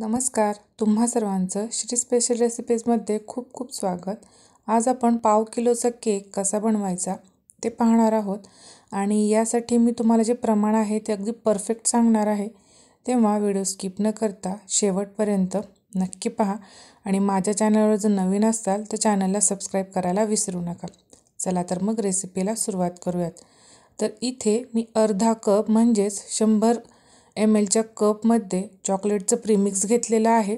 नमस्कार तुम्हा सर्वांचं श्री स्पेशल रेसिपीजमध्ये खूप खूप स्वागत आज आपण पाव किलोचा केक कसा बनवायचा ते पाहणार आहोत आणि यासाठी मी तुम्हाला जे प्रमाण आहे ते अगदी परफेक्ट सांगणार आहे तेव्हा व्हिडिओ स्किप न करता शेवटपर्यंत नक्की पहा आणि माझ्या चॅनलवर जर नवीन असाल तर चॅनलला सबस्क्राईब करायला विसरू नका चला तर मग रेसिपीला सुरुवात करूयात तर इथे मी अर्धा कप म्हणजेच शंभर एम एलच्या कपमध्ये चॉकलेटचं प्रीमिक्स घेतलेलं आहे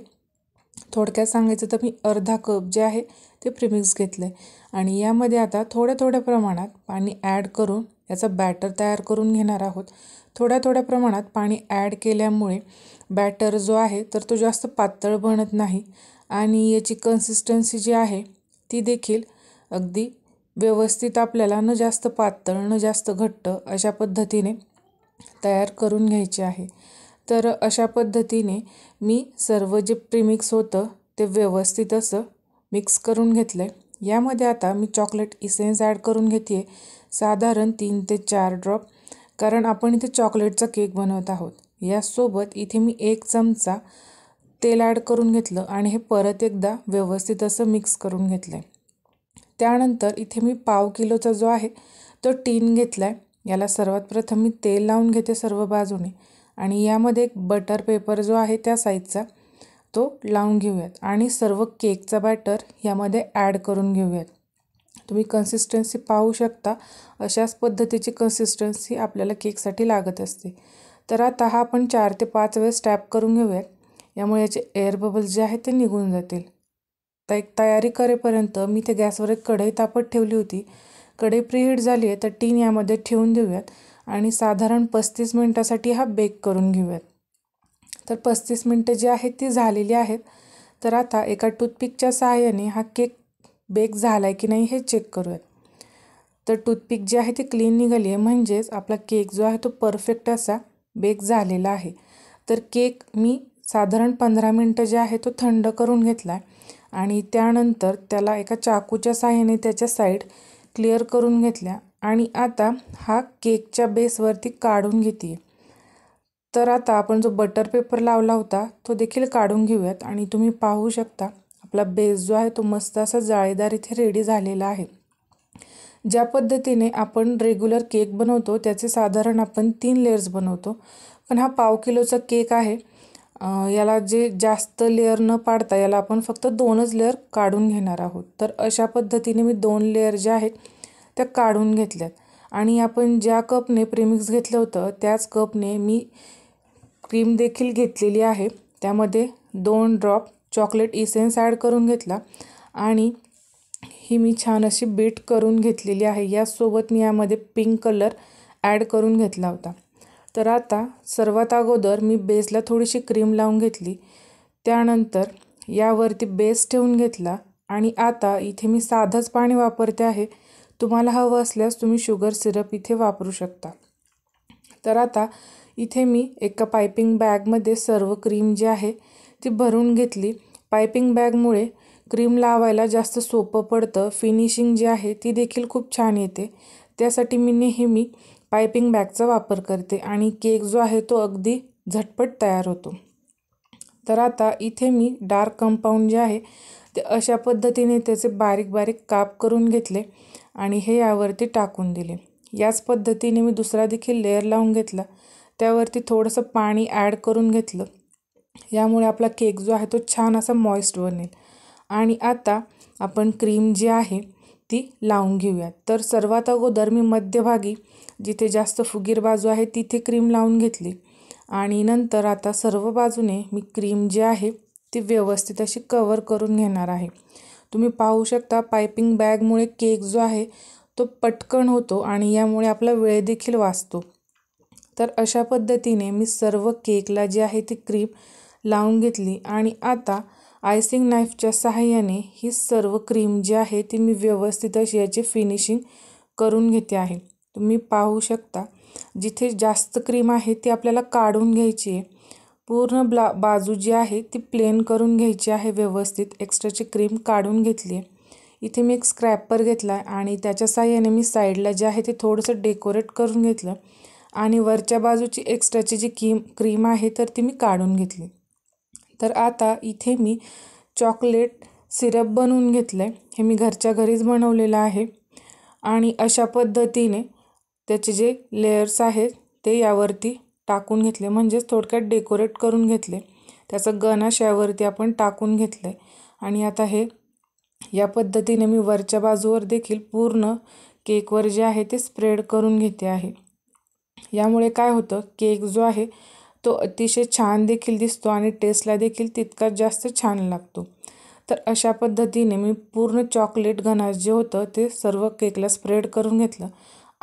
थोडक्यात सांगायचं तर मी अर्धा कप जे आहे ते प्रीमिक्स घेतलं आहे आणि यामध्ये आता थोड्या थोड्या प्रमाणात पाणी ॲड करून याचा बॅटर तयार करून घेणार आहोत थोड्या थोड्या प्रमाणात पाणी ॲड केल्यामुळे बॅटर जो आहे तर तो जास्त पातळ बनत नाही आणि याची कन्सिस्टन्सी जी आहे ती देखील अगदी व्यवस्थित आपल्याला न जास्त पातळ न जास्त घट्ट अशा पद्धतीने तयार करून घ्यायची आहे तर अशा पद्धतीने मी सर्व जे प्रिमिक्स होतं ते व्यवस्थित असं मिक्स करून घेतलं आहे यामध्ये आता मी चॉकलेट इसेन्स ॲड करून घेते आहे साधारण तीन ते चार ड्रॉप कारण आपण इथे चॉकलेटचा केक बनवत आहोत यासोबत इथे मी एक चमचा तेल ॲड करून घेतलं आणि हे परत एकदा व्यवस्थित असं मिक्स करून घेतलं आहे त्यानंतर इथे मी पाव किलोचा जो आहे तो टीन घेतला आहे याला सर्वात प्रथम मी तेल लावून घेते सर्व बाजूने आणि यामध्ये एक बटर पेपर जो आहे त्या साईजचा तो लावून घेऊयात आणि सर्व केकचा बॅटर यामध्ये ॲड करून घेऊयात तुम्ही कन्सिस्टन्सी पाहू शकता अशाच पद्धतीची कन्सिस्टन्सी आपल्याला केकसाठी लागत असते तर आता हा आपण चार ते पाच वेळेस टॅप करून घेऊयात यामुळे याचे एअर बबल्स जे आहेत ते निघून जातील तर एक तयारी करेपर्यंत मी ते गॅसवर एक कढई तापत ठेवली होती कडे प्रीहीट झाली आहे तर टीन यामध्ये ठेवून देऊयात आणि साधारण पस्तीस मिनटासाठी हा बेक करून घेऊयात तर पस्तीस मिनटं जी आहेत ती झालेली आहेत तर आता एका टूथपिकच्या सहाय्याने हा केक बेक झाला आहे की नाही हे चेक करूयात तर टूथपिक जी आहे ती क्लीन निघाली आहे म्हणजेच आपला केक जो आहे तो परफेक्ट असा बेक झालेला आहे तर केक मी साधारण पंधरा मिनटं जे आहे तो थंड करून घेतला आहे आणि त्यानंतर त्याला एका चाकूच्या सहाय्याने त्याच्या साईड क्लिअर करून घेतल्या आणि आता हा केकच्या बेसवरती काढून घेते तर आता आपण जो बटर पेपर लावला होता तो देखील काढून घेऊयात आणि तुम्ही पाहू शकता आपला बेस जो आहे तो मस्त असा जाळीदार इथे रेडी झालेला आहे ज्या पद्धतीने आपण रेग्युलर केक बनवतो त्याचे साधारण आपण तीन लेअर्स बनवतो पण हा पाव किलोचा केक आहे याला जे जास्त लेअर न पाडता याला आपण फक्त दोनच लेअर काढून घेणार आहोत तर अशा पद्धतीने मी दोन लेअर ज्या आहेत त्या काढून घेतल्यात आणि आपण ज्या कपने प्रीमिक्स घेतलं होतं त्याच कपने मी क्रीम देखील घेतलेली आहे त्यामध्ये दोन ड्रॉप चॉकलेट इसेन्स ॲड करून घेतला आणि ही मी छान अशी बीट करून घेतलेली आहे यासोबत मी यामध्ये पिंक कलर ॲड करून घेतला होता तर आता सर्वात अगोदर मी बेसला थोडीशी क्रीम लावून घेतली त्यानंतर यावरती बेस ठेवून घेतला आणि आता इथे मी साधंच पाणी वापरते आहे तुम्हाला हवं असल्यास तुम्ही शुगर सिरप इथे वापरू शकता तर आता इथे मी एका पायपिंग बॅगमध्ये सर्व क्रीम जी आहे ती भरून घेतली पायपिंग बॅगमुळे क्रीम लावायला जास्त सोपं पडतं फिनिशिंग जी आहे ती देखील खूप छान येते त्यासाठी मी नेहमी पायपिंग बॅगचा वापर करते आणि केक जो आहे तो अगदी झटपट तयार होतो तर आता इथे मी डार्क कंपाऊंड जे आहे ते अशा पद्धतीने त्याचे बारीक बारीक काप करून घेतले आणि हे यावरती टाकून दिले याच पद्धतीने मी दुसरा देखील लेअर लावून घेतला त्यावरती थोडंसं पाणी ॲड करून घेतलं यामुळे आपला केक जो आहे तो छान असा मॉइस्ट बनेल आणि आता आपण क्रीम जी आहे ती लावून घेऊयात तर सर्वात अगोदर मी मध्यभागी जिथे जास्त फुगीर बाजू आहे तिथे क्रीम लावून घेतली आणि नंतर आता सर्व बाजूने मी क्रीम जी आहे ती व्यवस्थित अशी कवर करून घेणार आहे तुम्ही पाहू शकता पायपिंग बॅगमुळे केक जो आहे तो पटकन होतो आणि यामुळे आपला वेळ देखील वाचतो तर अशा पद्धतीने मी सर्व केकला जी आहे ती क्रीम लावून घेतली आणि आता आयसिंग नाईफच्या सहाय्याने ही सर्व क्रीम जी आहे ती मी व्यवस्थित अशी याची फिनिशिंग करून घेते आहे तुम्ही पाहू शकता जिथे जास्त क्रीम आहे ती आपल्याला काढून घ्यायची आहे पूर्ण ब्ला बाजू जी आहे ती प्लेन करून घ्यायची आहे व्यवस्थित एक्स्ट्राची क्रीम काढून घेतली आहे इथे मी एक स्क्रॅपर घेतला आहे आणि त्याच्या सहाय्याने मी साईडला जे आहे ते थोडंसं डेकोरेट करून घेतलं आणि वरच्या बाजूची एक्स्ट्राची जी क्रीम क्रीम आहे तर ती मी काढून घेतली तर आता इथे मी चॉकलेट सिरप बनवून घेतलं आहे हे मी घरच्या घरीच बनवलेलं आहे आणि अशा पद्धतीने त्याचे जे लेयर्स आहेत ते यावरती टाकून घेतले म्हणजेच थोडक्यात डेकोरेट करून घेतले त्याचं गणाश यावरती आपण टाकून घेतलं आहे आणि आता हे या पद्धतीने मी वरच्या बाजूवर देखील पूर्ण केकवर जे आहे ते स्प्रेड करून घेते आहे यामुळे काय होतं केक जो आहे तो अतिशय छान देखील दिसतो आणि टेस्टला देखील तितकाच जास्त छान लागतो तर अशा पद्धतीने मी पूर्ण चॉकलेट घनास जे होतं ते सर्व केकला स्प्रेड करून घेतलं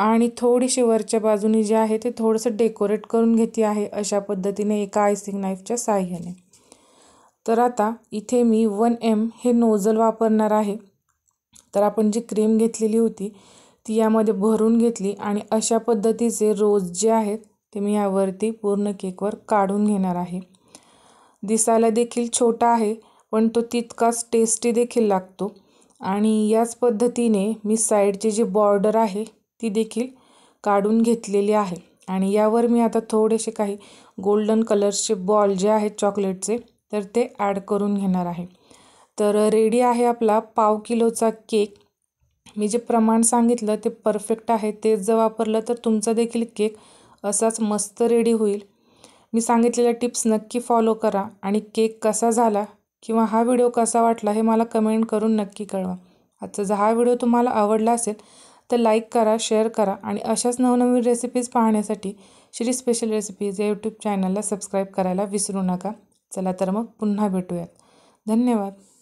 आणि थोडीशी वरच्या बाजूने जे आहे ते थोडंसं डेकोरेट करून घेतली आहे अशा पद्धतीने एका आयसिंग नाईफच्या साह्याने तर आता इथे मी वन एम हे नोझल वापरणार आहे तर आपण जी क्रीम घेतलेली होती ती यामध्ये भरून घेतली आणि अशा पद्धतीचे रोज जे आहेत ते मी यावरती पूर्ण केकवर काढून घेणार आहे दिसायला देखील छोटा आहे पण तो तितकाच टेस्टी देखील लागतो आणि याच पद्धतीने मी साईडची जी बॉर्डर आहे ती देखील काढून घेतलेली आहे आणि यावर मी आता थोडेसे काही गोल्डन कलर्सचे बॉल जे आहेत चॉकलेटचे तर ते ॲड करून घेणार आहे तर रेडी आहे आपला पाव किलोचा केक मी जे प्रमाण सांगितलं ते परफेक्ट आहे तेच जर वापरलं तर तुमचा देखील केक असाच मस्त रेडी होईल मी सांगितलेल्या टिप्स नक्की फॉलो करा आणि केक कसा झाला किंवा हा व्हिडिओ कसा वाटला हे मला कमेंट करून नक्की कळवा आजचा जर हा व्हिडिओ तुम्हाला आवडला असेल तर लाईक करा शेअर करा आणि अशाच नवनवीन रेसिपीज पाहण्यासाठी श्री स्पेशल रेसिपीज या यूट्यूब चॅनलला सबस्क्राईब करायला विसरू नका चला तर मग पुन्हा भेटूयात धन्यवाद